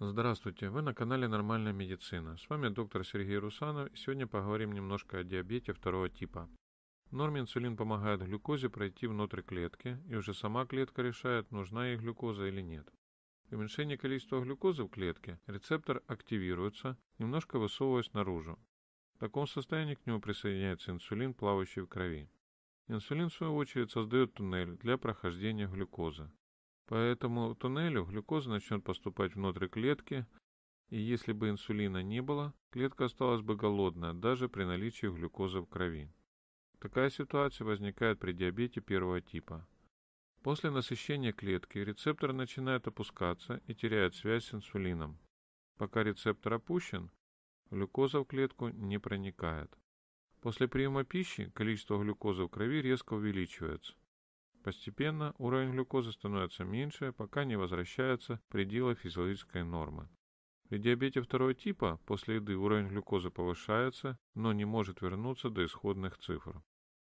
Здравствуйте, вы на канале «Нормальная медицина». С вами доктор Сергей Русанов сегодня поговорим немножко о диабете второго типа. В норме инсулин помогает глюкозе пройти внутрь клетки, и уже сама клетка решает, нужна ей глюкоза или нет. При уменьшении количества глюкозы в клетке рецептор активируется, немножко высовываясь наружу. В таком состоянии к нему присоединяется инсулин, плавающий в крови. Инсулин, в свою очередь, создает туннель для прохождения глюкозы. По этому туннелю глюкоза начнет поступать внутрь клетки, и если бы инсулина не было, клетка осталась бы голодная, даже при наличии глюкозы в крови. Такая ситуация возникает при диабете первого типа. После насыщения клетки рецептор начинает опускаться и теряет связь с инсулином. Пока рецептор опущен, глюкоза в клетку не проникает. После приема пищи количество глюкозы в крови резко увеличивается. Постепенно уровень глюкозы становится меньше, пока не возвращается предела физиологической нормы. При диабете второго типа после еды уровень глюкозы повышается, но не может вернуться до исходных цифр.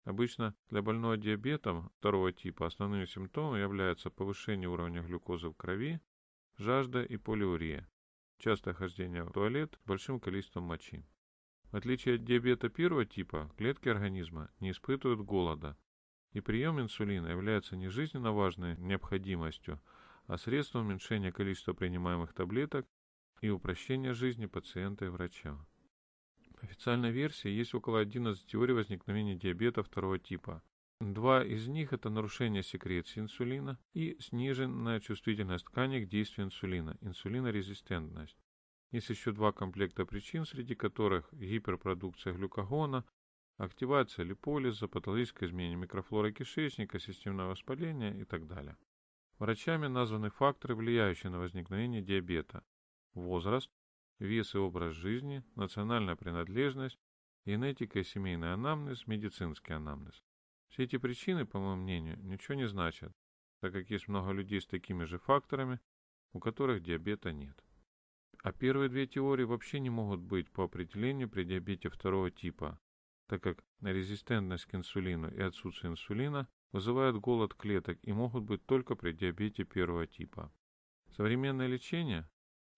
Обычно для больного диабетом второго типа основными симптомами являются повышение уровня глюкозы в крови, жажда и полиурия, частое хождение в туалет с большим количеством мочи. В отличие от диабета первого типа, клетки организма не испытывают голода, и прием инсулина является не жизненно важной необходимостью, а средством уменьшения количества принимаемых таблеток и упрощения жизни пациента и врача. По официальной версии есть около 11 теорий возникновения диабета второго типа. Два из них – это нарушение секреции инсулина и сниженная чувствительность ткани к действию инсулина – инсулинорезистентность. Есть еще два комплекта причин, среди которых гиперпродукция глюкогона активация липолиза, патологическое изменение микрофлоры кишечника, системное воспаление и так далее. Врачами названы факторы, влияющие на возникновение диабета. Возраст, вес и образ жизни, национальная принадлежность, генетика и семейный анамнез, медицинский анамнез. Все эти причины, по моему мнению, ничего не значат, так как есть много людей с такими же факторами, у которых диабета нет. А первые две теории вообще не могут быть по определению при диабете второго типа, так как резистентность к инсулину и отсутствие инсулина вызывают голод клеток и могут быть только при диабете первого типа. Современное лечение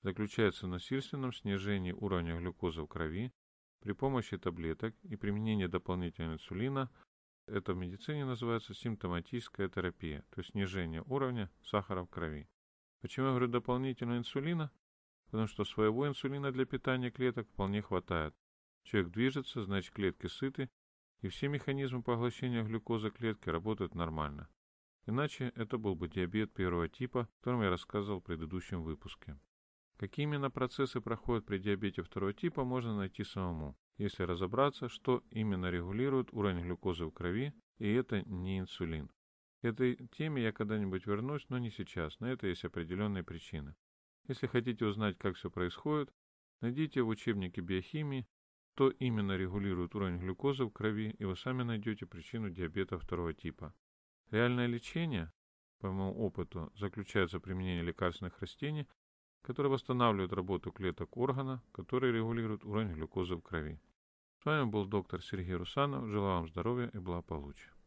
заключается в насильственном снижении уровня глюкозы в крови при помощи таблеток и применении дополнительного инсулина. Это в медицине называется симптоматическая терапия, то есть снижение уровня сахара в крови. Почему я говорю дополнительного инсулина? Потому что своего инсулина для питания клеток вполне хватает. Человек движется, значит клетки сыты, и все механизмы поглощения глюкозы клетки работают нормально. Иначе это был бы диабет первого типа, о котором я рассказывал в предыдущем выпуске. Какие именно процессы проходят при диабете второго типа, можно найти самому, если разобраться, что именно регулирует уровень глюкозы в крови, и это не инсулин. К этой теме я когда-нибудь вернусь, но не сейчас, на это есть определенные причины. Если хотите узнать, как все происходит, найдите в учебнике биохимии что именно регулирует уровень глюкозы в крови, и вы сами найдете причину диабета второго типа. Реальное лечение, по моему опыту, заключается в применении лекарственных растений, которые восстанавливают работу клеток органа, который регулирует уровень глюкозы в крови. С вами был доктор Сергей Русанов. Желаю вам здоровья и благополучия.